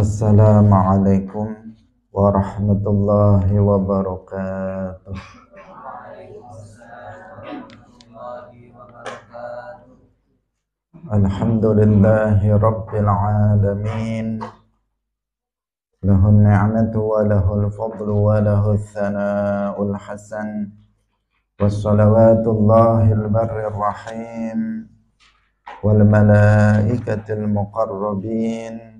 Assalamualaikum warahmatullahi wabarakatuh. Alhamdulillahi rabbil alamin. Lahul ni'matu wa lahul fadlu wa lahul thana'ul hasan. Wassalawatullahil barrir rahim. Wal malaikatil muqarrabin.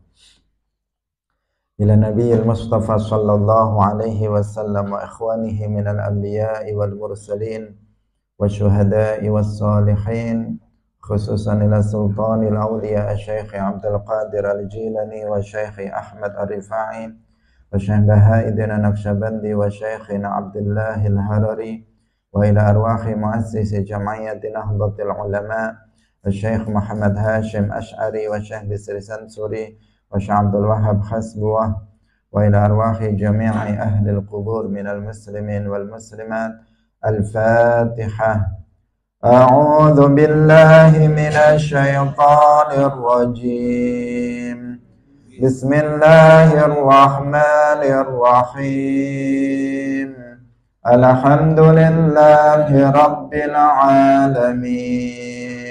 إلى نبي المصطفى صلى الله عليه وسلم وإخوانه من الأنبياء والمرسلين والشهداء والصالحين خصوصا إلى سلطان الأولياء الشيخ عبد القادر الجيلاني والشيخ أحمد الرفاعي وشيخ بهائدنا النقشبندي وشيخ عبد الله الهرري وإلى أرواح مؤسس جمعية نهضة العلماء الشيخ محمد هاشم أشعري وشيخ بسر سنسوري وشيخ عبد الوهاب حسبوه وإلى أرواح جميع أهل القبور من المسلمين والمسلمات الفاتحة أعوذ بالله من الشيطان الرجيم بسم الله الرحمن الرحيم الحمد لله رب العالمين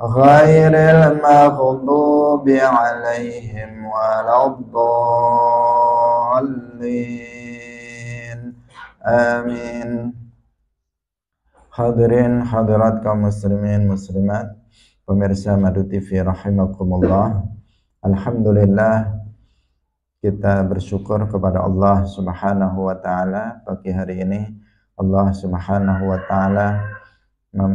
غير المغضوب عليهم ولا الضالين آمين Hadirin hadirat kaum muslimin muslimat Pemirsa Madu TV rahimakumullah Alhamdulillah kita bersyukur kepada Allah Subhanahu wa taala pagi hari ini Allah Subhanahu wa taala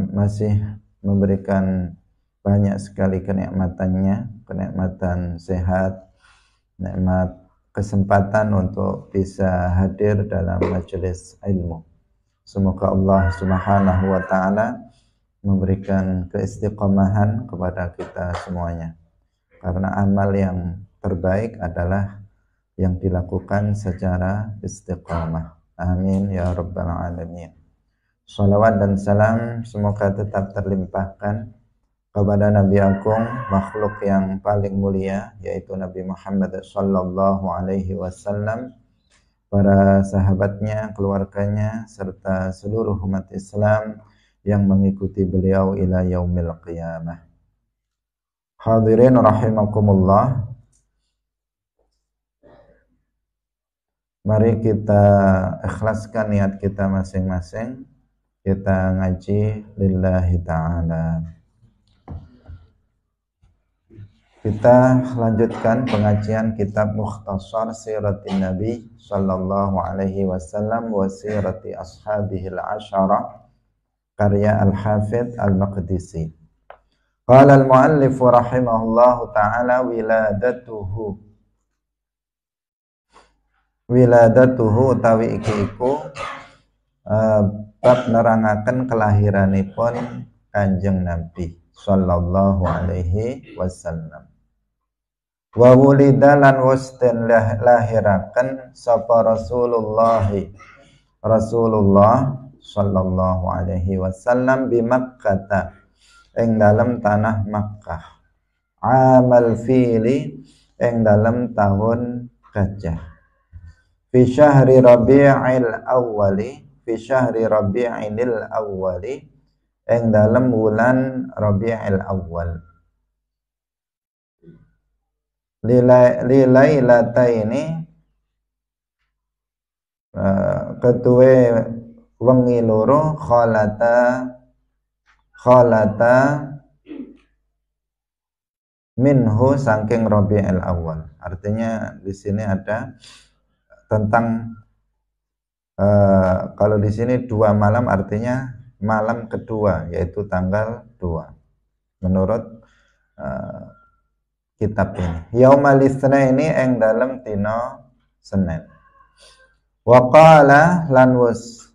masih memberikan banyak sekali kenikmatannya, kenikmatan sehat, nikmat kesempatan untuk bisa hadir dalam majelis ilmu. Semoga Allah Subhanahu wa taala memberikan keistiqomahan kepada kita semuanya. Karena amal yang terbaik adalah yang dilakukan secara istiqomah. Amin ya rabbal alamin. Salawat dan salam semoga tetap terlimpahkan kepada Nabi Agung makhluk yang paling mulia yaitu Nabi Muhammad Sallallahu Alaihi Wasallam para sahabatnya, keluarganya, serta seluruh umat Islam yang mengikuti beliau ila yaumil qiyamah. Hadirin rahimakumullah. Mari kita ikhlaskan niat kita masing-masing. Kita ngaji lillahi ta'ala. Kita lanjutkan pengajian kitab Mukhtasar Siratin Nabi Sallallahu Alaihi Wasallam wa Sirati al Ashara karya Al-Hafidh Al-Maqdisi. Qala al-muallif rahimahullahu ta'ala wiladatuhu wiladatuhu utawi iki iku uh, bab nerangaken kelahiranipun Kanjeng Nabi sallallahu alaihi wasallam wa wulida lan wasten lahirakan sapa Rasulullah Rasulullah sallallahu alaihi wasallam bi Makkah ing dalam tanah Makkah amal fili ing dalam tahun gajah fi syahri rabi'il awwali fi syahri rabi'il awwali ing dalam bulan rabi'il awal ini uh, eh, ketuwe wengi loro khalata khalata minhu sangking al Awal. Artinya di sini ada tentang uh, kalau di sini dua malam artinya malam kedua yaitu tanggal dua. menurut uh, kitab ini yaumal ini eng dalam tino Senin wa qala lan was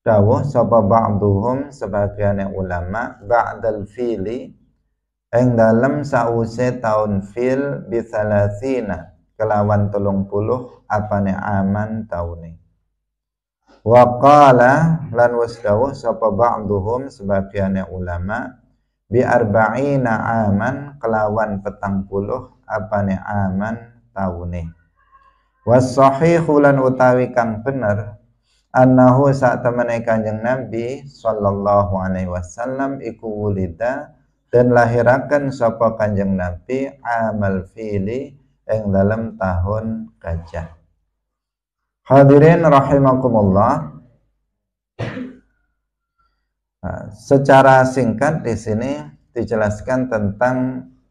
dawuh sapa ba'dhum sebagian ulama ba'dal fili eng dalam sause taun fil bi kelawan tolong puluh apane aman tahun wa qala lan was dawuh sapa ba'dhum sebagian ulama bi arba'ina aman kelawan petang puluh ne aman tahu ne. Wasohi hulan utawi kang bener anahu saat temene kanjeng Nabi sallallahu alaihi wasallam iku wulida dan lahirakan sapa kanjeng Nabi amal fili yang dalam tahun gajah hadirin rahimakumullah nah, secara singkat di sini dijelaskan tentang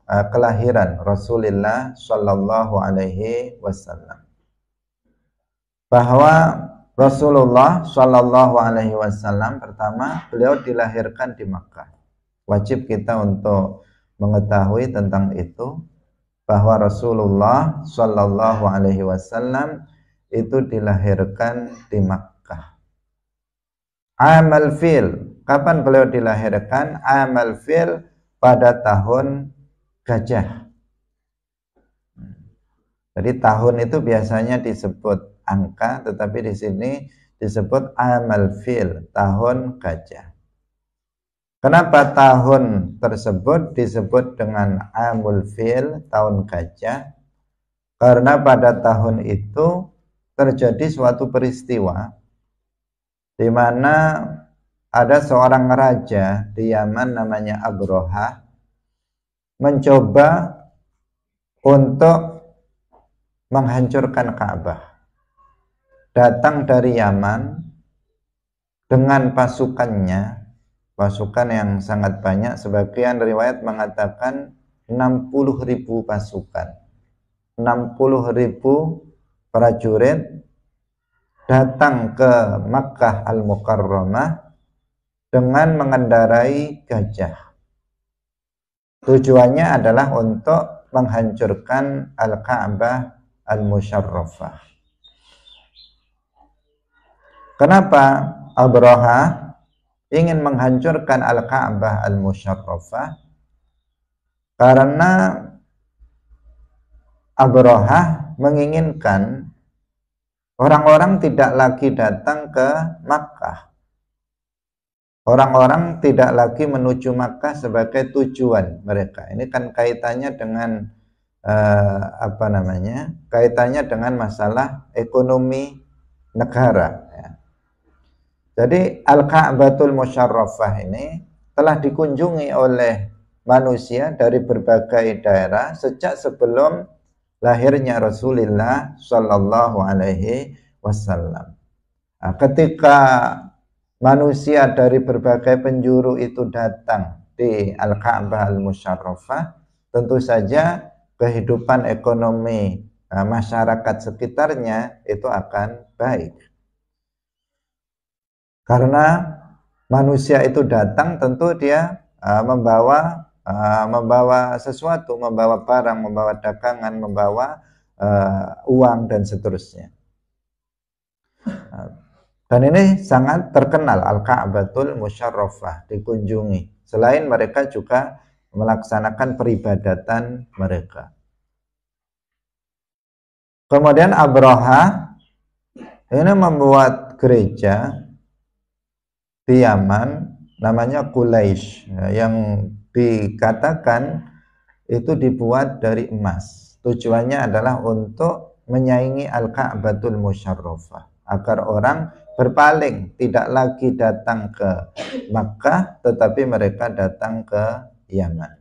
Ah, kelahiran Rasulullah Shallallahu Alaihi Wasallam bahwa Rasulullah Shallallahu Alaihi Wasallam pertama beliau dilahirkan di Makkah wajib kita untuk mengetahui tentang itu bahwa Rasulullah Shallallahu Alaihi Wasallam itu dilahirkan di Makkah. Amal fil kapan beliau dilahirkan? Amal fil pada tahun gajah. Jadi tahun itu biasanya disebut angka, tetapi di sini disebut amal fil, tahun gajah. Kenapa tahun tersebut disebut dengan amul fil, tahun gajah? Karena pada tahun itu terjadi suatu peristiwa di mana ada seorang raja di Yaman namanya Abroha mencoba untuk menghancurkan Ka'bah. Datang dari Yaman dengan pasukannya, pasukan yang sangat banyak, sebagian riwayat mengatakan 60 ribu pasukan. 60 ribu prajurit datang ke Makkah Al-Mukarramah dengan mengendarai gajah. Tujuannya adalah untuk menghancurkan Al-Ka'bah al musharrafah Kenapa Abraha ingin menghancurkan Al-Ka'bah al musharrafah Karena Abraha menginginkan orang-orang tidak lagi datang ke Makkah Orang-orang tidak lagi menuju Makkah sebagai tujuan mereka. Ini kan kaitannya dengan eh, apa namanya? Kaitannya dengan masalah ekonomi negara. Ya. Jadi Al-Ka'batul Musharrafah ini telah dikunjungi oleh manusia dari berbagai daerah sejak sebelum lahirnya Rasulullah Shallallahu Alaihi Wasallam. Nah, ketika manusia dari berbagai penjuru itu datang di Al-Ka'bah Al-Musyarrafah, tentu saja kehidupan ekonomi eh, masyarakat sekitarnya itu akan baik. Karena manusia itu datang tentu dia eh, membawa eh, membawa sesuatu, membawa barang, membawa dagangan, membawa uang dan seterusnya. Dan ini sangat terkenal Al-Ka'batul Musyarrafah dikunjungi. Selain mereka juga melaksanakan peribadatan mereka. Kemudian Abraha ini membuat gereja di Yaman namanya Kulaish yang dikatakan itu dibuat dari emas. Tujuannya adalah untuk menyaingi Al-Ka'batul Musyarrafah agar orang berpaling, tidak lagi datang ke Makkah, tetapi mereka datang ke Yaman.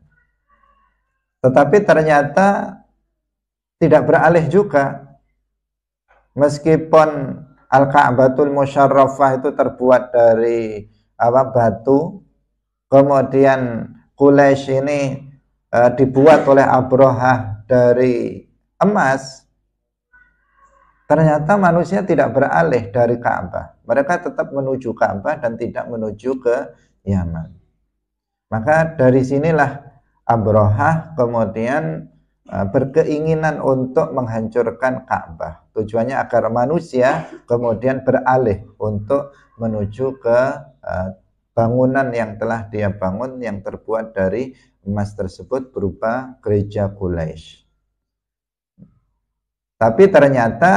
Tetapi ternyata tidak beralih juga, meskipun Al-Ka'batul Musharrafah itu terbuat dari apa batu, kemudian Quraisy ini e, dibuat oleh Abrohah dari emas, Ternyata manusia tidak beralih dari Ka'bah. Mereka tetap menuju Ka'bah dan tidak menuju ke Yaman. Maka dari sinilah Abrohah kemudian e, berkeinginan untuk menghancurkan Ka'bah. Tujuannya agar manusia kemudian beralih untuk menuju ke e, bangunan yang telah dia bangun yang terbuat dari emas tersebut berupa gereja Quraisy tapi ternyata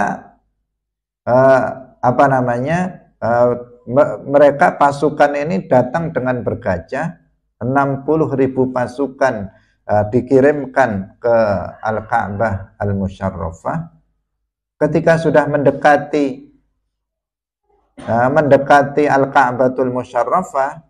uh, apa namanya uh, mereka pasukan ini datang dengan bergajah 60 ribu pasukan uh, dikirimkan ke Al-Ka'bah Al-Musharrafah ketika sudah mendekati uh, mendekati Al-Ka'batul Musharrafah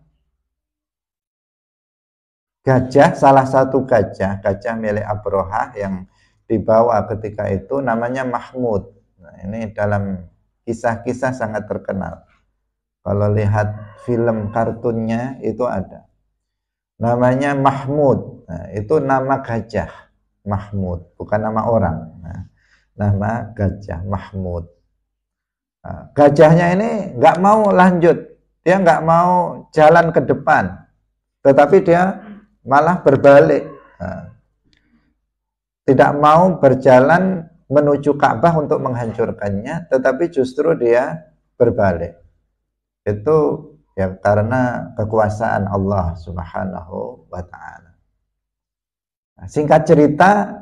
gajah salah satu gajah gajah milik Abrohah yang dibawa ketika itu namanya Mahmud. Nah, ini dalam kisah-kisah sangat terkenal. Kalau lihat film kartunnya itu ada. Namanya Mahmud. Nah, itu nama gajah Mahmud, bukan nama orang. Nah, nama gajah Mahmud. Nah, gajahnya ini nggak mau lanjut, dia nggak mau jalan ke depan, tetapi dia malah berbalik. Nah, tidak mau berjalan menuju Ka'bah untuk menghancurkannya, tetapi justru dia berbalik. Itu ya karena kekuasaan Allah Subhanahu wa taala. Nah, singkat cerita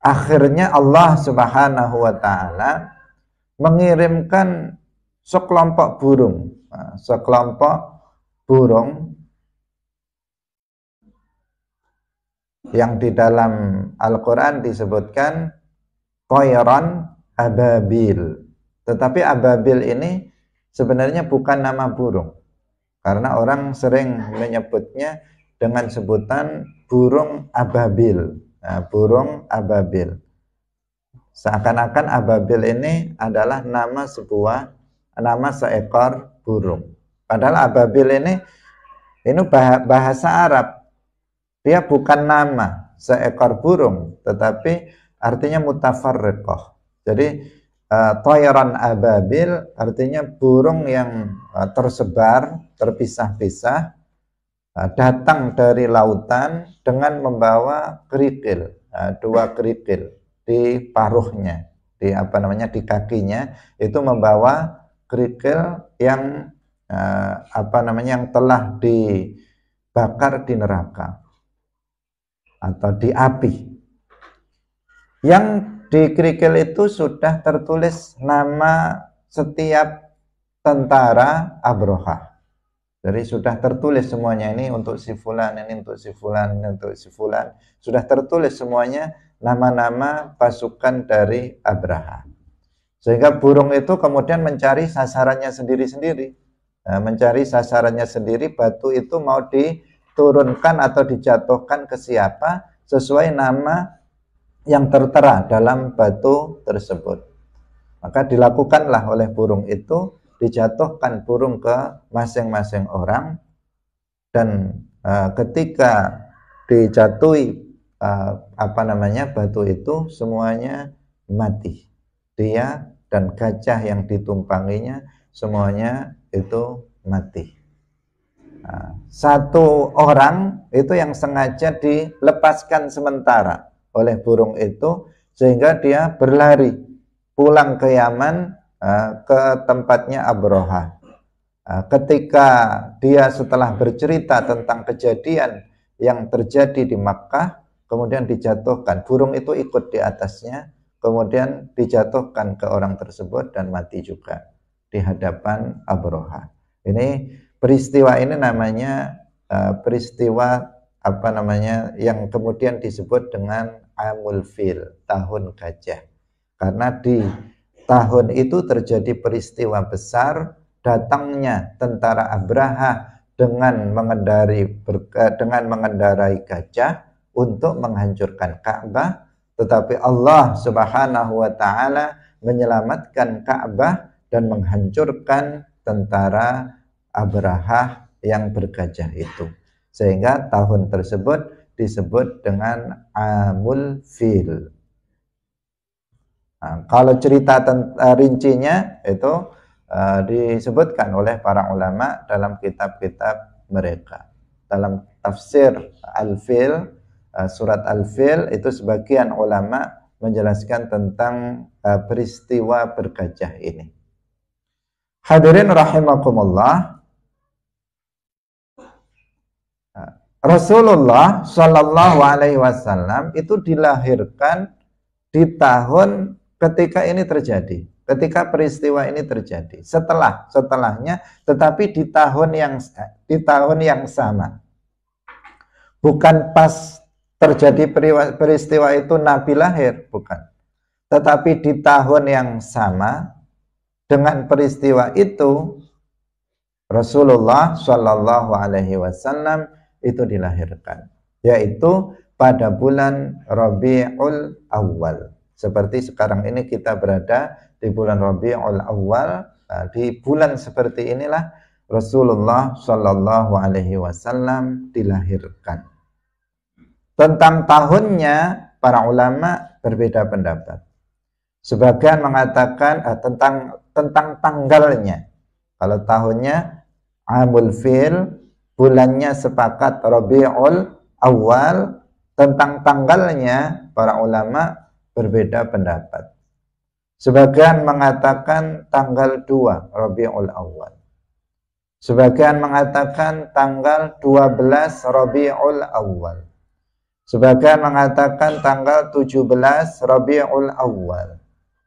akhirnya Allah Subhanahu wa taala mengirimkan sekelompok burung, nah, sekelompok burung yang di dalam Al-Quran disebutkan koyron ababil. Tetapi ababil ini sebenarnya bukan nama burung. Karena orang sering menyebutnya dengan sebutan burung ababil. Nah, burung ababil. Seakan-akan ababil ini adalah nama sebuah, nama seekor burung. Padahal ababil ini, ini bahasa Arab dia bukan nama seekor burung, tetapi artinya mutafarriqah. Jadi uh, ababil artinya burung yang eh, tersebar, terpisah-pisah, eh, datang dari lautan dengan membawa kerikil, dua kerikil di paruhnya, di apa namanya di kakinya itu membawa kerikil yang apa namanya yang telah dibakar di neraka atau di api. Yang di kerikil itu sudah tertulis nama setiap tentara Abroha. Jadi sudah tertulis semuanya ini untuk si fulan, ini untuk si fulan, ini untuk si fulan. Sudah tertulis semuanya nama-nama pasukan dari Abraha. Sehingga burung itu kemudian mencari sasarannya sendiri-sendiri. Nah, mencari sasarannya sendiri, batu itu mau di diturunkan atau dijatuhkan ke siapa sesuai nama yang tertera dalam batu tersebut. Maka dilakukanlah oleh burung itu dijatuhkan burung ke masing-masing orang dan e, ketika dijatuhi e, apa namanya batu itu semuanya mati dia dan gajah yang ditumpanginya semuanya itu mati satu orang itu yang sengaja dilepaskan sementara oleh burung itu sehingga dia berlari pulang ke Yaman eh, ke tempatnya Abroha. Eh, ketika dia setelah bercerita tentang kejadian yang terjadi di Makkah, kemudian dijatuhkan. Burung itu ikut di atasnya, kemudian dijatuhkan ke orang tersebut dan mati juga di hadapan Abroha. Ini peristiwa ini namanya uh, peristiwa apa namanya yang kemudian disebut dengan Amul Fil, tahun gajah. Karena di tahun itu terjadi peristiwa besar datangnya tentara Abraha dengan mengendari berka, dengan mengendarai gajah untuk menghancurkan Ka'bah, tetapi Allah Subhanahu wa taala menyelamatkan Ka'bah dan menghancurkan tentara Abrahah yang bergajah itu. Sehingga tahun tersebut disebut dengan Amul Fil. Nah, kalau cerita tentang eh, rincinya itu uh, disebutkan oleh para ulama dalam kitab-kitab mereka. Dalam tafsir Al-Fil, uh, surat Al-Fil itu sebagian ulama menjelaskan tentang uh, peristiwa bergajah ini. Hadirin rahimakumullah, Rasulullah Shallallahu Alaihi Wasallam itu dilahirkan di tahun ketika ini terjadi, ketika peristiwa ini terjadi. Setelah setelahnya, tetapi di tahun yang di tahun yang sama, bukan pas terjadi peristiwa itu Nabi lahir, bukan. Tetapi di tahun yang sama dengan peristiwa itu Rasulullah Shallallahu Alaihi Wasallam itu dilahirkan yaitu pada bulan Rabiul Awal. Seperti sekarang ini kita berada di bulan Rabiul Awal, nah, di bulan seperti inilah Rasulullah Shallallahu Alaihi Wasallam dilahirkan. Tentang tahunnya para ulama berbeda pendapat. Sebagian mengatakan eh, tentang tentang tanggalnya. Kalau tahunnya Amul Fil bulannya sepakat Rabiul Awal, tentang tanggalnya para ulama berbeda pendapat. Sebagian mengatakan tanggal 2 Rabiul Awal. Sebagian mengatakan tanggal 12 Rabiul Awal. Sebagian mengatakan tanggal 17 Rabiul Awal.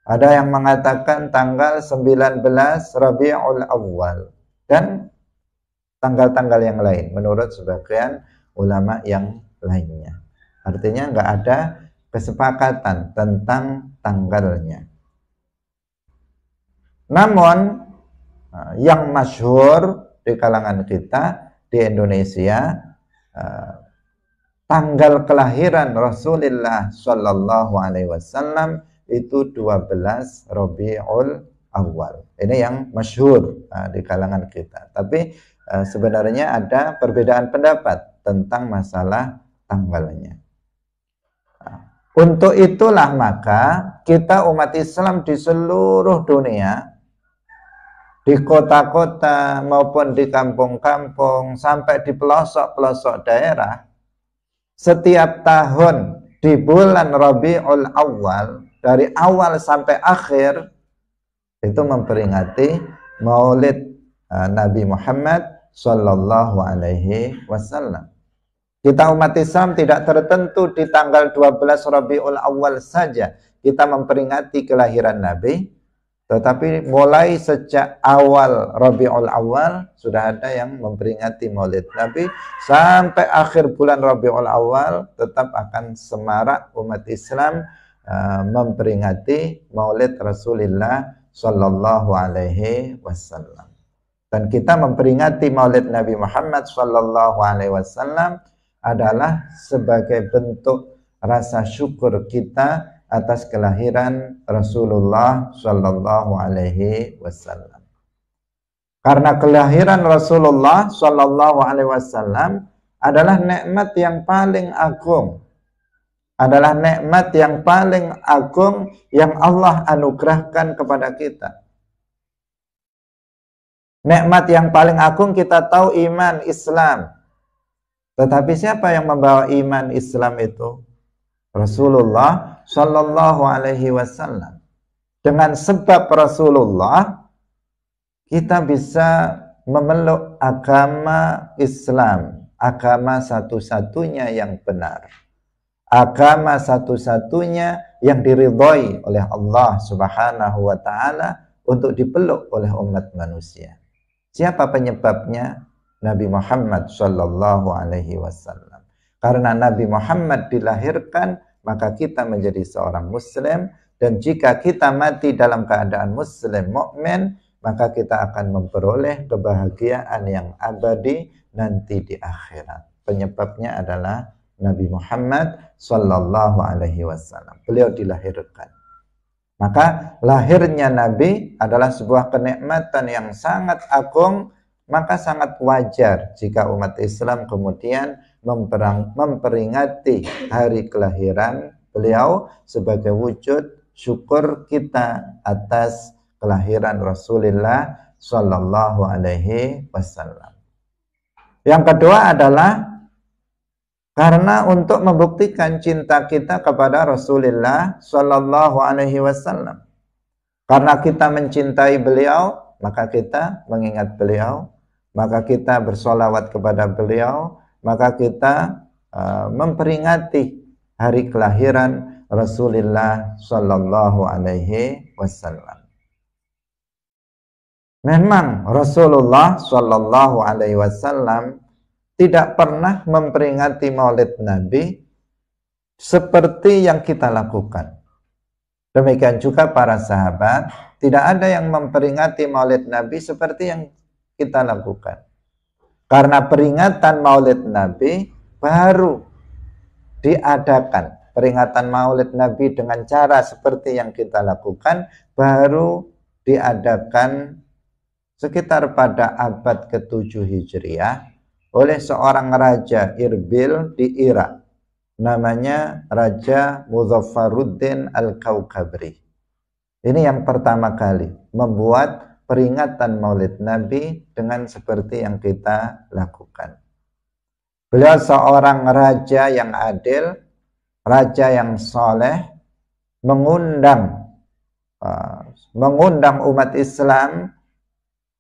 Ada yang mengatakan tanggal 19 Rabiul Awal. Dan tanggal-tanggal yang lain menurut sebagian ulama yang lainnya. Artinya nggak ada kesepakatan tentang tanggalnya. Namun yang masyhur di kalangan kita di Indonesia tanggal kelahiran Rasulullah Shallallahu Alaihi Wasallam itu 12 Robiul Awal. Ini yang masyhur di kalangan kita. Tapi Eh, sebenarnya ada perbedaan pendapat tentang masalah tanggalnya. Untuk itulah maka kita umat Islam di seluruh dunia di kota-kota maupun di kampung-kampung sampai di pelosok-pelosok daerah setiap tahun di bulan Rabiul Awal dari awal sampai akhir itu memperingati Maulid Eh, Nabi Muhammad Sallallahu Alaihi Wasallam. Kita umat Islam tidak tertentu di tanggal 12 Rabiul Awal saja kita memperingati kelahiran Nabi, tetapi mulai sejak awal Rabiul Awal sudah ada yang memperingati Maulid Nabi sampai akhir bulan Rabiul Awal tetap akan semarak umat Islam uh, memperingati Maulid Rasulullah Sallallahu alaihi wasallam. Dan kita memperingati Maulid Nabi Muhammad Sallallahu Alaihi Wasallam adalah sebagai bentuk rasa syukur kita atas kelahiran Rasulullah Sallallahu Alaihi Wasallam. Karena kelahiran Rasulullah Sallallahu Alaihi Wasallam adalah nikmat yang paling agung adalah nikmat yang paling agung yang Allah anugerahkan kepada kita. Nekmat yang paling agung kita tahu iman Islam. Tetapi siapa yang membawa iman Islam itu? Rasulullah Shallallahu Alaihi Wasallam. Dengan sebab Rasulullah, kita bisa memeluk agama Islam, agama satu-satunya yang benar, agama satu-satunya yang diridhoi oleh Allah Subhanahu wa taala untuk dipeluk oleh umat manusia. Siapa penyebabnya? Nabi Muhammad Shallallahu Alaihi Wasallam. Karena Nabi Muhammad dilahirkan, maka kita menjadi seorang Muslim. Dan jika kita mati dalam keadaan Muslim mukmin, maka kita akan memperoleh kebahagiaan yang abadi nanti di akhirat. Penyebabnya adalah Nabi Muhammad Shallallahu Alaihi Wasallam. Beliau dilahirkan. Maka lahirnya Nabi adalah sebuah kenikmatan yang sangat agung, maka sangat wajar jika umat Islam kemudian memperang, memperingati hari kelahiran beliau sebagai wujud syukur kita atas kelahiran Rasulullah Shallallahu Alaihi Wasallam. Yang kedua adalah karena untuk membuktikan cinta kita kepada Rasulullah Shallallahu Alaihi Wasallam. Karena kita mencintai beliau, maka kita mengingat beliau, maka kita bersolawat kepada beliau, maka kita uh, memperingati hari kelahiran Rasulullah Shallallahu Alaihi Wasallam. Memang Rasulullah Shallallahu Alaihi Wasallam tidak pernah memperingati maulid Nabi seperti yang kita lakukan. Demikian juga para sahabat, tidak ada yang memperingati maulid Nabi seperti yang kita lakukan. Karena peringatan maulid Nabi baru diadakan. Peringatan maulid Nabi dengan cara seperti yang kita lakukan baru diadakan sekitar pada abad ke-7 Hijriah oleh seorang raja Irbil di Irak. Namanya Raja Muzaffaruddin Al-Kaukabri. Ini yang pertama kali membuat peringatan Maulid Nabi dengan seperti yang kita lakukan. Beliau seorang raja yang adil, raja yang soleh, mengundang eh, mengundang umat Islam,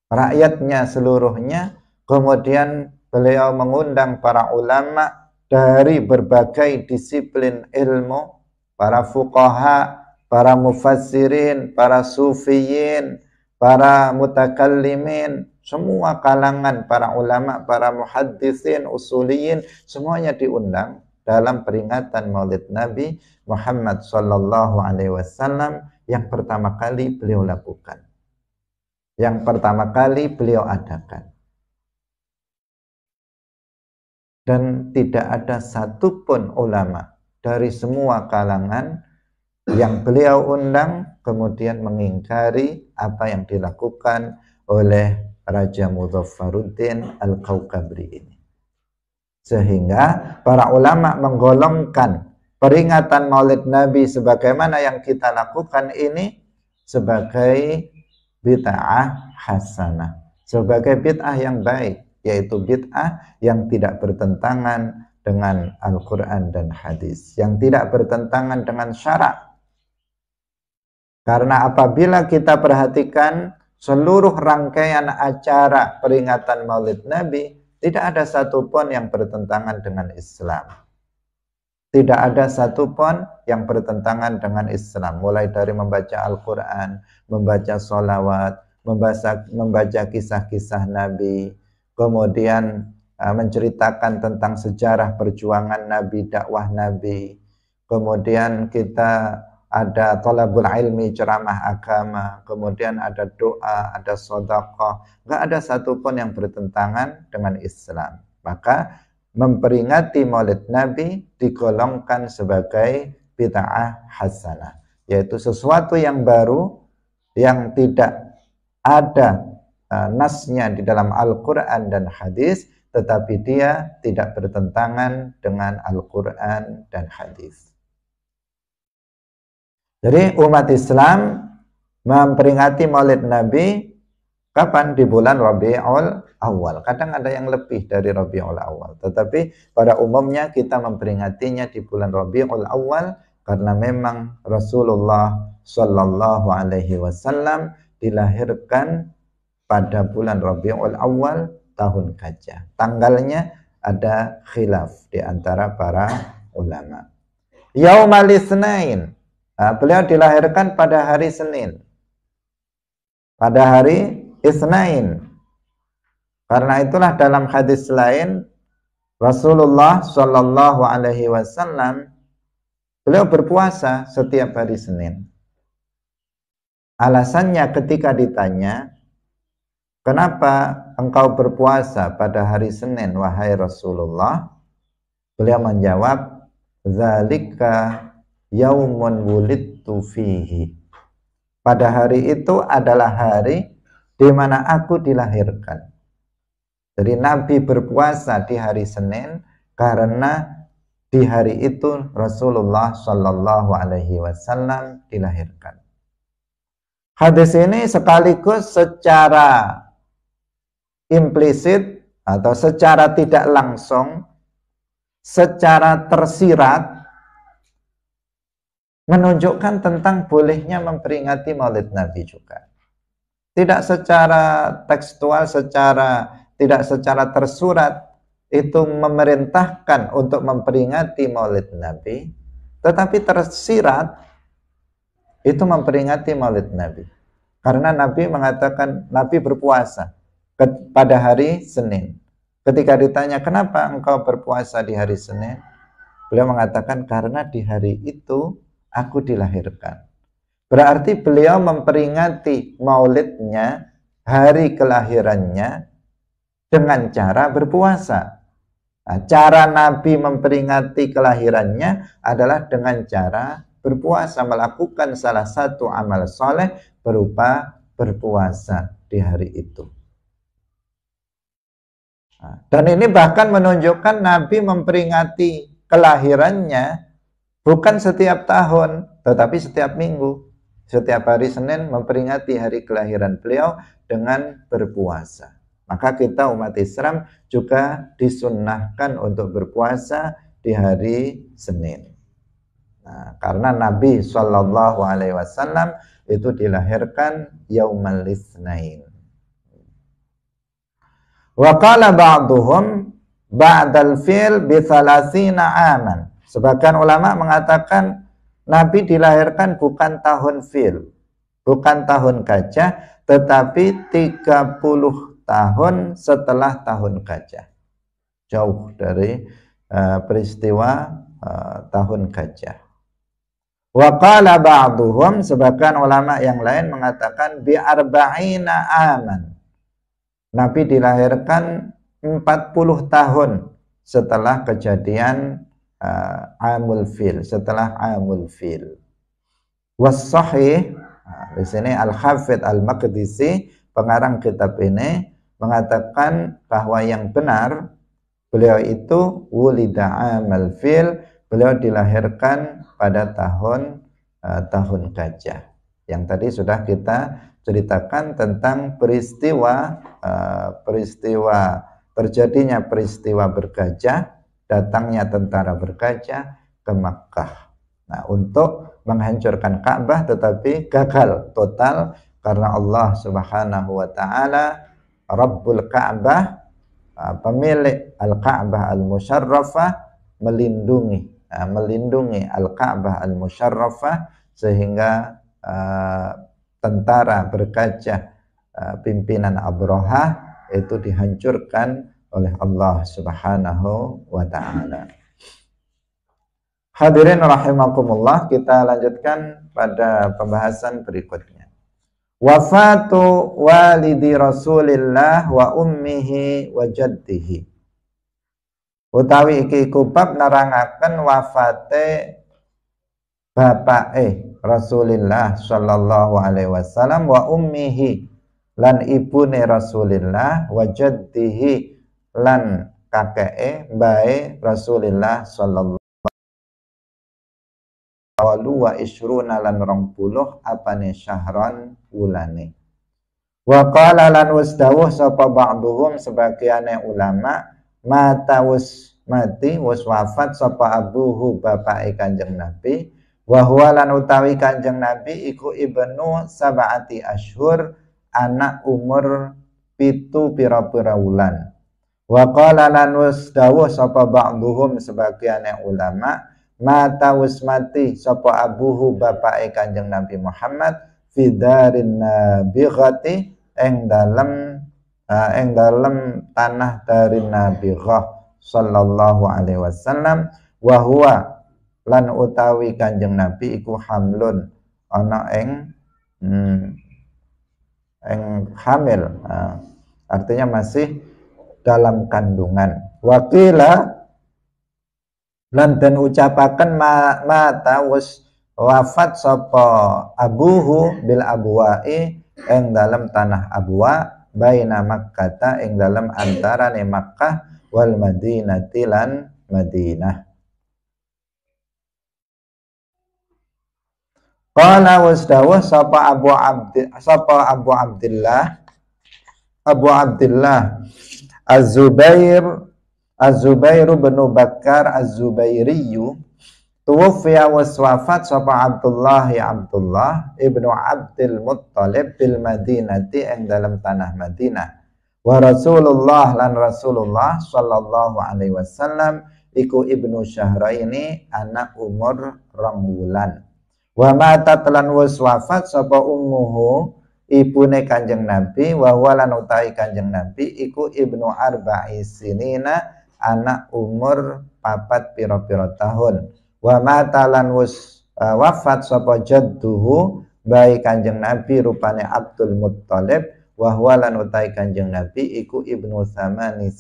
rakyatnya seluruhnya, kemudian beliau mengundang para ulama dari berbagai disiplin ilmu, para fuqaha, para mufassirin, para sufiyin, para mutakallimin, semua kalangan para ulama, para muhaddisin, usuliyin, semuanya diundang dalam peringatan Maulid Nabi Muhammad sallallahu alaihi wasallam yang pertama kali beliau lakukan. Yang pertama kali beliau adakan. dan tidak ada satupun ulama dari semua kalangan yang beliau undang kemudian mengingkari apa yang dilakukan oleh Raja Muzaffaruddin Al-Kaukabri ini. Sehingga para ulama menggolongkan peringatan maulid Nabi sebagaimana yang kita lakukan ini sebagai bid'ah hasanah, sebagai bid'ah yang baik yaitu bid'ah yang tidak bertentangan dengan Al-Quran dan hadis, yang tidak bertentangan dengan syarak. Karena apabila kita perhatikan seluruh rangkaian acara peringatan maulid Nabi, tidak ada satupun yang bertentangan dengan Islam. Tidak ada satupun yang bertentangan dengan Islam. Mulai dari membaca Al-Quran, membaca sholawat, membaca, membaca kisah-kisah Nabi, kemudian eh, menceritakan tentang sejarah perjuangan Nabi, dakwah Nabi. Kemudian kita ada tolabul ilmi, ceramah agama, kemudian ada doa, ada sodakoh. Gak ada satupun yang bertentangan dengan Islam. Maka memperingati maulid Nabi digolongkan sebagai bid'ah hasanah. Yaitu sesuatu yang baru yang tidak ada Eh, nasnya di dalam Al-Quran dan hadis, tetapi dia tidak bertentangan dengan Al-Quran dan hadis. Jadi umat Islam memperingati maulid Nabi kapan? Di bulan Rabi'ul Awal. Kadang ada yang lebih dari Rabi'ul Awal. Tetapi pada umumnya kita memperingatinya di bulan Rabi'ul Awal karena memang Rasulullah Shallallahu Alaihi Wasallam dilahirkan pada bulan Rabiul Awal tahun gajah. Tanggalnya ada khilaf di antara para ulama. Yaumal Isnain. Ah, beliau dilahirkan pada hari Senin. Pada hari Isnain. Karena itulah dalam hadis lain Rasulullah Shallallahu Alaihi Wasallam beliau berpuasa setiap hari Senin. Alasannya ketika ditanya Kenapa engkau berpuasa pada hari Senin, wahai Rasulullah? Beliau menjawab, Zalika yaumun wulidtu tufihi. Pada hari itu adalah hari di mana aku dilahirkan. Jadi Nabi berpuasa di hari Senin karena di hari itu Rasulullah Shallallahu Alaihi Wasallam dilahirkan. Hadis ini sekaligus secara implisit atau secara tidak langsung, secara tersirat menunjukkan tentang bolehnya memperingati Maulid Nabi juga. Tidak secara tekstual, secara tidak secara tersurat itu memerintahkan untuk memperingati Maulid Nabi, tetapi tersirat itu memperingati Maulid Nabi. Karena Nabi mengatakan Nabi berpuasa pada hari Senin. Ketika ditanya kenapa engkau berpuasa di hari Senin, beliau mengatakan karena di hari itu aku dilahirkan. Berarti beliau memperingati maulidnya, hari kelahirannya dengan cara berpuasa. Nah, cara Nabi memperingati kelahirannya adalah dengan cara berpuasa, melakukan salah satu amal soleh berupa berpuasa di hari itu. Dan ini bahkan menunjukkan Nabi memperingati kelahirannya bukan setiap tahun, tetapi setiap minggu. Setiap hari Senin memperingati hari kelahiran beliau dengan berpuasa. Maka kita umat Islam juga disunnahkan untuk berpuasa di hari Senin. Nah, karena Nabi Shallallahu Alaihi Wasallam itu dilahirkan yaumal isnain Wa qala ba'duhum ba'dal fil bi aman. Sebagian ulama mengatakan Nabi dilahirkan bukan tahun fil, bukan tahun gajah, tetapi 30 tahun setelah tahun gajah. Jauh dari uh, peristiwa uh, tahun gajah. Wa qala ba'duhum sebagian ulama yang lain mengatakan bi arba'ina aman Nabi dilahirkan 40 tahun setelah kejadian uh, Amul Fil, setelah Amul Fil. Was nah, di sini Al-Hafidh Al-Maqdisi, pengarang kitab ini mengatakan bahwa yang benar beliau itu wulida Amul Fil, beliau dilahirkan pada tahun uh, tahun gajah yang tadi sudah kita ceritakan tentang peristiwa eh, peristiwa terjadinya peristiwa bergajah, datangnya tentara bergajah ke Makkah. Nah, untuk menghancurkan Ka'bah tetapi gagal total karena Allah Subhanahu wa taala Rabbul Ka'bah eh, pemilik Al-Ka'bah al Musharrafah melindungi eh, melindungi Al-Ka'bah al Musharrafah sehingga uh, tentara berkaca uh, pimpinan Abroha itu dihancurkan oleh Allah Subhanahu wa taala. Hadirin rahimakumullah, kita lanjutkan pada pembahasan berikutnya. Wafatu walidi Rasulillah wa ummihi wa jaddihi. Utawi iki kubab narangaken wafate bapake eh, Rasulillah sallallahu alaihi wasallam wa ummihi lan ibune Rasulillah wa jaddihi lan kakeke bae Rasulillah sallallahu alaihi wa lan rong puluh apane syahron wulane wa qala lan wasdawuh sapa ba'dhum sebagiane ulama mata was mati was wafat sapa abuhu bapak kanjeng nabi huwa lan utawi kanjeng Nabi iku ibnu sab'ati ashur anak umur pitu pira-pira wulan. Wa qala lan wis dawuh sapa ba'dhum sebagian ulama mata mati sapa abuhu bapake kanjeng Nabi Muhammad fidarin nabighati eng dalem eng dalem tanah dari Nabighah sallallahu alaihi wasallam wa huwa lan utawi Kanjeng Nabi iku hamlun ana eng, hmm, eng hamil. Nah, artinya masih dalam kandungan. Wakila lan dan ucapakan ma, ma tawus wafat sopo abuhu bil abuwa'i eng dalam tanah abuwa baina makkata eng dalam antara ne Makkah wal Madinati lan Madinah Qala wasdawah sapa Abu Abdi sapa Abu Abdullah Abu Abdullah Az-Zubair Az-Zubair bin Bakar Az-Zubairiyyu tuwfiya waswafat sapa Abdullah ya Abdullah ibnu Abdul Muttalib bil Madinati ing dalam tanah Madinah wa Rasulullah lan Rasulullah sallallahu alaihi wasallam iku ibnu ini, anak umur ramulan. Wa mata telan wis wafat sapa ummuhu ibune Kanjeng Nabi wa walan utahi Kanjeng Nabi iku ibnu arba'i sinina anak umur papat pira-pira tahun. Wa mata lan wis uh, wafat sapa jadduhu bayi Kanjeng Nabi rupane Abdul Muttalib wa walan utahi kanjeng nabi iku ibnu samani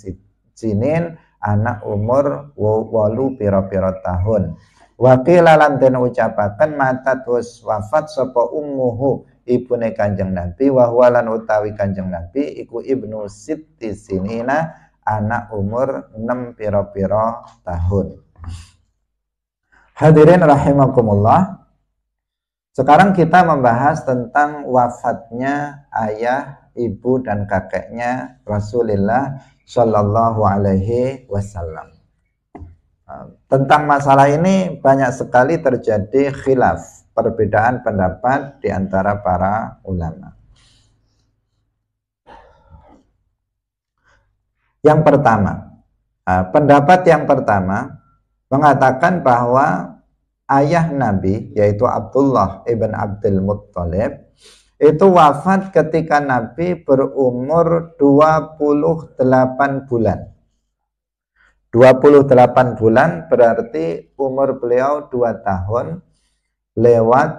sinin anak umur walu pira-pira tahun Wakila lanten ucapaken mata terus wafat sopo ummuhu ibune kanjeng Nabi wahwalan utawi kanjeng Nabi iku ibnu siti sinina anak umur 6 piro-piro tahun. Hadirin rahimakumullah. Sekarang kita membahas tentang wafatnya ayah, ibu dan kakeknya Rasulullah Shallallahu alaihi wasallam. Nah, tentang masalah ini banyak sekali terjadi khilaf, perbedaan pendapat di antara para ulama. Yang pertama, nah, pendapat yang pertama mengatakan bahwa ayah Nabi yaitu Abdullah ibn Abdul Muttalib itu wafat ketika Nabi berumur 28 bulan. 28 bulan berarti umur beliau 2 tahun lewat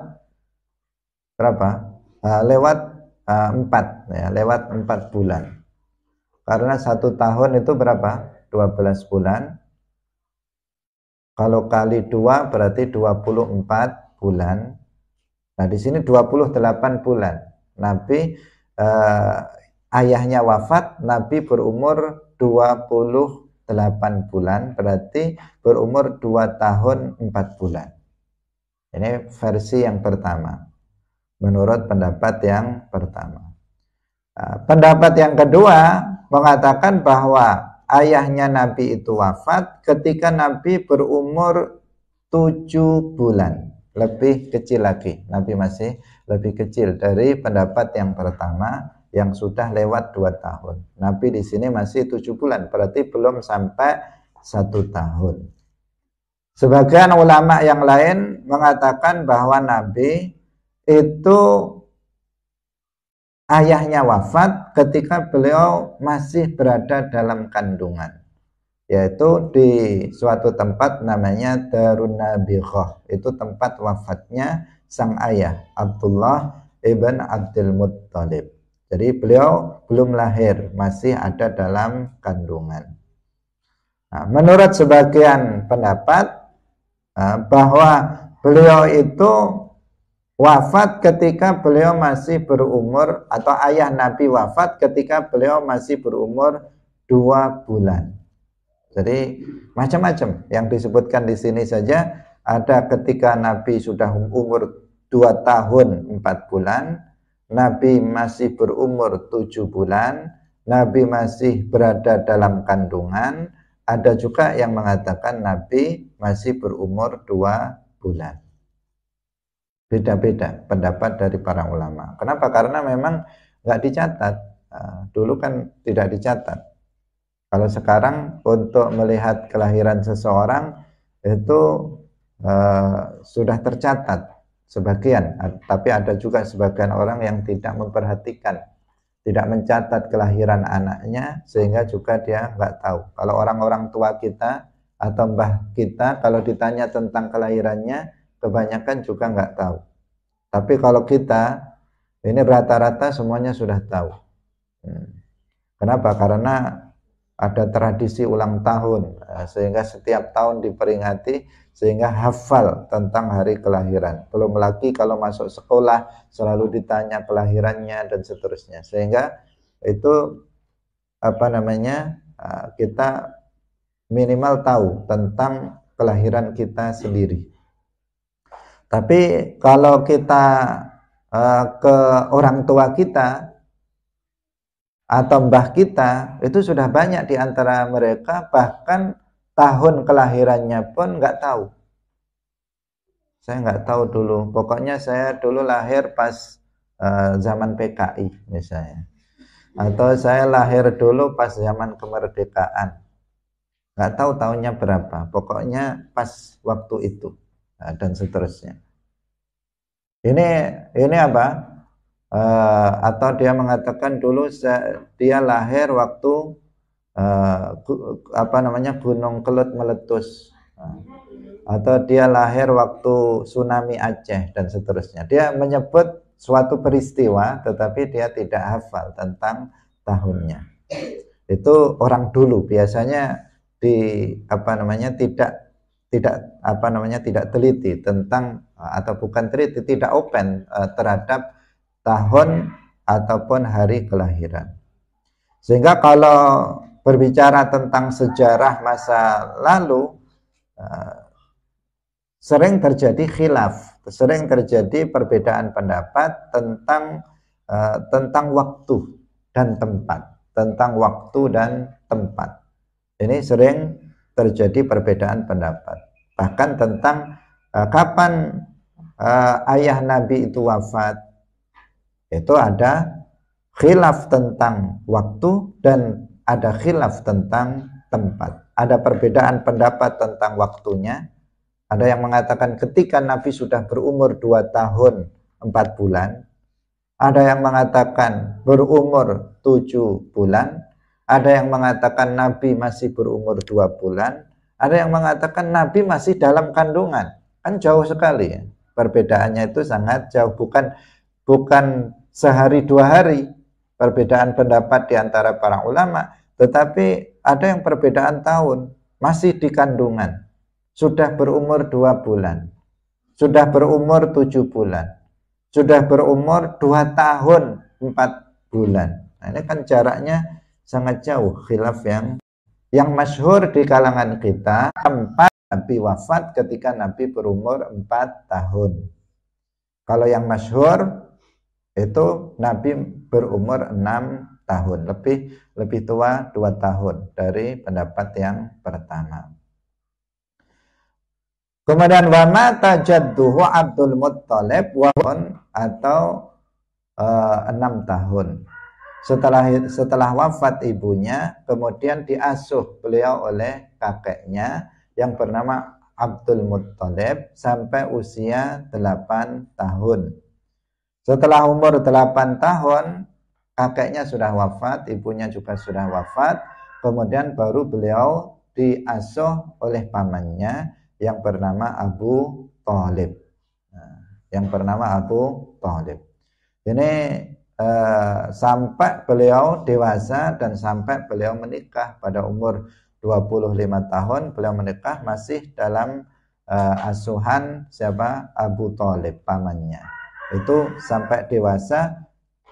berapa? Uh, lewat uh, ah, 4 ya, lewat 4 bulan. Karena satu tahun itu berapa? 12 bulan. Kalau kali 2 berarti 24 bulan. Nah, di sini 28 bulan. Nabi uh, ayahnya wafat, Nabi berumur 20 8 bulan berarti berumur 2 tahun 4 bulan. Ini versi yang pertama. Menurut pendapat yang pertama. Nah, pendapat yang kedua mengatakan bahwa ayahnya Nabi itu wafat ketika Nabi berumur 7 bulan. Lebih kecil lagi. Nabi masih lebih kecil dari pendapat yang pertama yang sudah lewat dua tahun. Nabi di sini masih tujuh bulan, berarti belum sampai satu tahun. Sebagian ulama yang lain mengatakan bahwa Nabi itu ayahnya wafat ketika beliau masih berada dalam kandungan yaitu di suatu tempat namanya Darun Nabiqah itu tempat wafatnya sang ayah Abdullah ibn Abdul Muttalib jadi beliau belum lahir, masih ada dalam kandungan. Nah, menurut sebagian pendapat eh, bahwa beliau itu wafat ketika beliau masih berumur atau ayah Nabi wafat ketika beliau masih berumur dua bulan. Jadi macam-macam yang disebutkan di sini saja ada ketika Nabi sudah umur dua tahun empat bulan, Nabi masih berumur tujuh bulan, Nabi masih berada dalam kandungan, ada juga yang mengatakan Nabi masih berumur dua bulan. Beda-beda pendapat dari para ulama. Kenapa? Karena memang nggak dicatat. Ah, dulu kan tidak dicatat. Kalau sekarang untuk melihat kelahiran seseorang itu eh, sudah tercatat sebagian tapi ada juga sebagian orang yang tidak memperhatikan tidak mencatat kelahiran anaknya sehingga juga dia nggak tahu kalau orang-orang tua kita atau mbah kita kalau ditanya tentang kelahirannya kebanyakan juga nggak tahu tapi kalau kita ini rata-rata semuanya sudah tahu hmm. kenapa karena ada tradisi ulang tahun nah, sehingga setiap tahun diperingati sehingga hafal tentang hari kelahiran belum lagi kalau masuk sekolah selalu ditanya kelahirannya dan seterusnya sehingga itu apa namanya ah, kita minimal tahu tentang kelahiran kita sendiri tapi kalau kita ah, ke orang tua kita atau mbah kita itu sudah banyak di antara mereka bahkan tahun kelahirannya pun nggak tahu. Saya nggak tahu dulu. Pokoknya saya dulu lahir pas uh, zaman PKI misalnya. Atau saya lahir dulu pas zaman kemerdekaan. Nggak tahu tahunnya berapa. Pokoknya pas waktu itu. Eh, dan seterusnya. Ini ini apa? uh, atau dia mengatakan dulu dia lahir waktu uh, apa namanya gunung kelut meletus uh, atau dia lahir waktu tsunami Aceh dan seterusnya dia menyebut suatu peristiwa tetapi dia tidak hafal tentang tahunnya itu orang dulu biasanya di apa namanya tidak tidak apa namanya tidak teliti tentang atau bukan teliti tidak open uh, terhadap tahun ataupun hari kelahiran. Sehingga kalau berbicara tentang sejarah masa lalu eh, sering terjadi khilaf, sering terjadi perbedaan pendapat tentang eh, tentang waktu dan tempat, tentang waktu dan tempat. Ini sering terjadi perbedaan pendapat. Bahkan tentang eh, kapan ayah Nabi itu wafat, itu ada khilaf tentang waktu dan ada khilaf tentang tempat. Ada perbedaan pendapat tentang waktunya. Ada yang mengatakan ketika Nabi sudah berumur 2 tahun 4 bulan. Ada yang mengatakan berumur 7 bulan. Ada yang mengatakan Nabi masih berumur 2 bulan. Ada yang mengatakan Nabi masih dalam kandungan. Kan jauh sekali ya. Perbedaannya itu sangat jauh. Bukan bukan sehari dua hari perbedaan pendapat di antara para ulama, tetapi ada yang perbedaan tahun, masih di kandungan, sudah berumur dua bulan, sudah berumur tujuh bulan, sudah berumur dua tahun empat bulan. Nah, ini kan jaraknya sangat jauh khilaf yang yang masyhur di kalangan kita empat Nabi wafat ketika Nabi berumur empat tahun. Kalau yang masyhur itu Nabi berumur enam tahun, lebih lebih tua dua tahun dari pendapat yang pertama. Kemudian Wama mata jadduhu Abdul Muttalib wahun atau eh, enam tahun. Setelah setelah wafat ibunya, kemudian diasuh beliau oleh kakeknya yang bernama Abdul Muttalib sampai usia delapan tahun. Setelah umur 8 tahun, kakeknya sudah wafat, ibunya juga sudah wafat, kemudian baru beliau diasuh oleh pamannya yang bernama Abu Thalib. Nah, yang bernama Abu Thalib. Ini eh, sampai beliau dewasa dan sampai beliau menikah pada umur 25 tahun, beliau menikah masih dalam eh, asuhan siapa? Abu Thalib pamannya itu sampai dewasa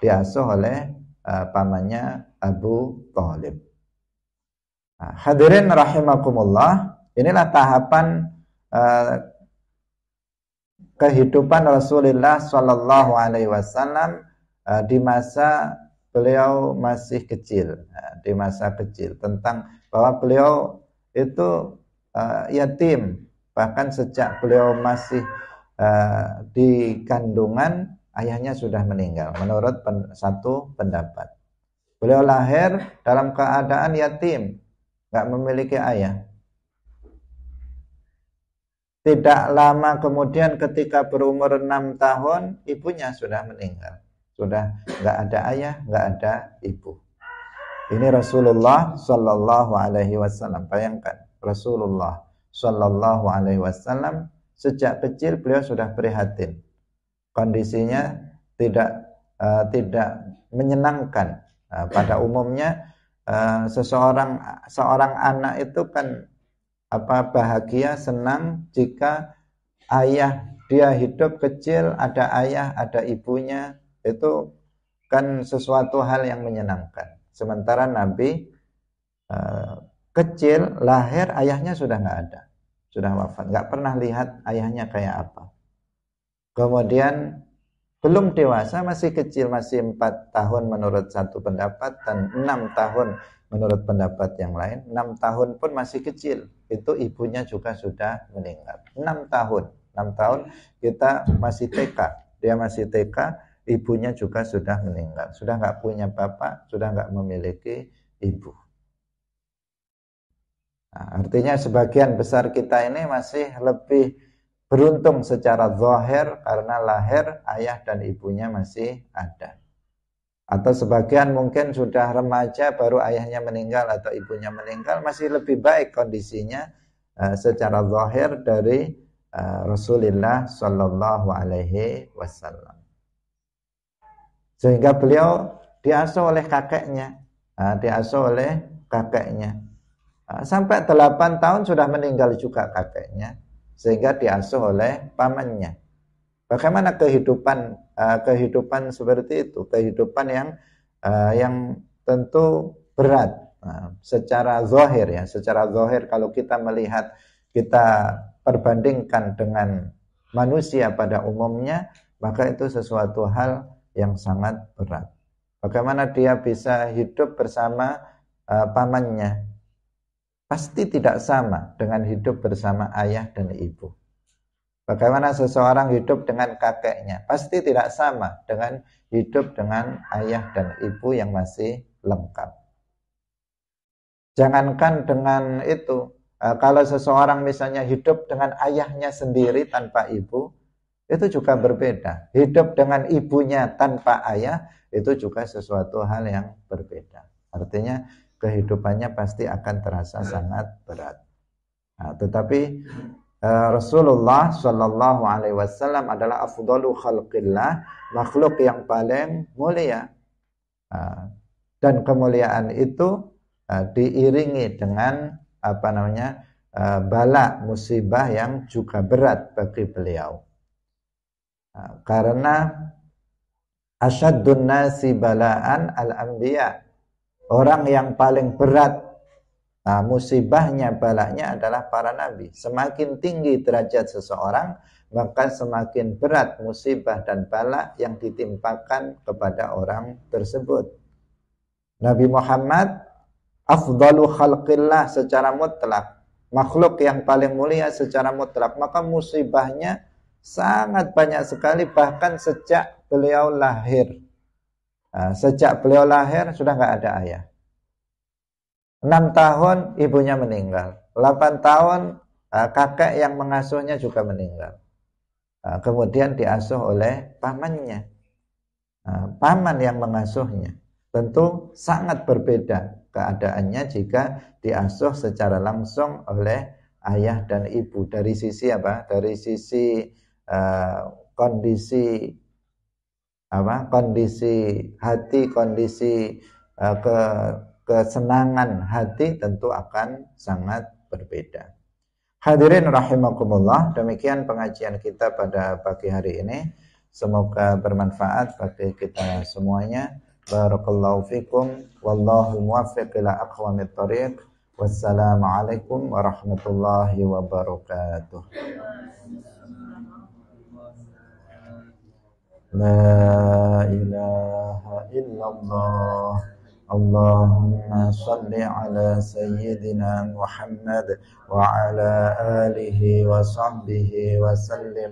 diasuh oleh uh, pamannya Abu Thalib. Nah, hadirin rahimakumullah, inilah tahapan uh, kehidupan Rasulullah Shallallahu Alaihi Wasallam uh, di masa beliau masih kecil, uh, di masa kecil tentang bahwa beliau itu uh, yatim bahkan sejak beliau masih Eh, di kandungan ayahnya sudah meninggal menurut pen, satu pendapat. Beliau lahir dalam keadaan yatim, nggak memiliki ayah. Tidak lama kemudian ketika berumur enam tahun, ibunya sudah meninggal. Sudah nggak ada ayah, nggak ada ibu. Ini Rasulullah Shallallahu Alaihi Wasallam. Bayangkan Rasulullah Shallallahu Alaihi Wasallam sejak kecil beliau sudah prihatin. Kondisinya tidak uh, tidak menyenangkan. Uh, pada umumnya uh, seseorang seorang anak itu kan apa bahagia senang jika ayah dia hidup kecil ada ayah ada ibunya itu kan sesuatu hal yang menyenangkan. Sementara Nabi uh, kecil lahir ayahnya sudah nggak ada sudah wafat nggak pernah lihat ayahnya kayak apa kemudian belum dewasa masih kecil masih empat tahun menurut satu pendapat dan enam tahun menurut pendapat yang lain enam tahun pun masih kecil itu ibunya juga sudah meninggal enam tahun enam tahun kita masih TK dia masih TK ibunya juga sudah meninggal sudah nggak punya bapak sudah nggak memiliki ibu Nah, artinya sebagian besar kita ini masih lebih beruntung secara zahir karena lahir ayah dan ibunya masih ada. Atau sebagian mungkin sudah remaja baru ayahnya meninggal atau ibunya meninggal masih lebih baik kondisinya uh, secara zahir dari uh, Rasulullah Shallallahu Alaihi Wasallam. Sehingga beliau diasuh oleh kakeknya, uh, diasuh oleh kakeknya. Ah, sampai 8 tahun sudah meninggal juga kakeknya sehingga diasuh oleh pamannya. Bagaimana kehidupan ah, kehidupan seperti itu, kehidupan yang ah, yang tentu berat Nah, secara zahir ya, secara zahir kalau kita melihat kita perbandingkan dengan manusia pada umumnya, maka itu sesuatu hal yang sangat berat. Bagaimana dia bisa hidup bersama pamannya? pasti tidak sama dengan hidup bersama ayah dan ibu. Bagaimana seseorang hidup dengan kakeknya pasti tidak sama dengan hidup dengan ayah dan ibu yang masih lengkap. Jangankan dengan itu, e, kalau seseorang misalnya hidup dengan ayahnya sendiri tanpa ibu, itu juga berbeda. Hidup dengan ibunya tanpa ayah itu juga sesuatu hal yang berbeda. Artinya kehidupannya pasti akan terasa sangat berat. Nah, tetapi uh, Rasulullah Shallallahu Alaihi Wasallam adalah afdalu khalqillah makhluk yang paling mulia uh, dan kemuliaan itu uh, diiringi dengan apa namanya uh, bala musibah yang juga berat bagi beliau uh, karena asyadun nasi balaan al-anbiya orang yang paling berat nah, musibahnya balaknya adalah para nabi semakin tinggi derajat seseorang maka semakin berat musibah dan balak yang ditimpakan kepada orang tersebut Nabi Muhammad afdalu khalqillah secara mutlak makhluk yang paling mulia secara mutlak maka musibahnya sangat banyak sekali bahkan sejak beliau lahir Ah, sejak beliau lahir sudah nggak ada ayah. 6 tahun ibunya meninggal. Delapan tahun ah, kakek yang mengasuhnya juga meninggal. Ah, kemudian diasuh oleh pamannya. Paman yang mengasuhnya. Tentu sangat berbeda keadaannya jika diasuh secara langsung oleh ayah dan ibu dari sisi apa? Dari sisi uh, kondisi apa kondisi hati kondisi uh, ke kesenangan hati tentu akan sangat berbeda. Hadirin rahimakumullah, demikian pengajian kita pada pagi hari ini. Semoga bermanfaat bagi kita semuanya. Barakallahu fikum wallahu muwaffiq ila aqwamit wassalamu Wassalamualaikum warahmatullahi wabarakatuh. لا إله إلا الله اللهم صل على سيدنا محمد وعلى آله وصحبه وسلم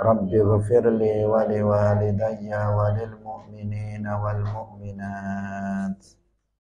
رب اغفر لي ولوالدي وللمؤمنين والمؤمنات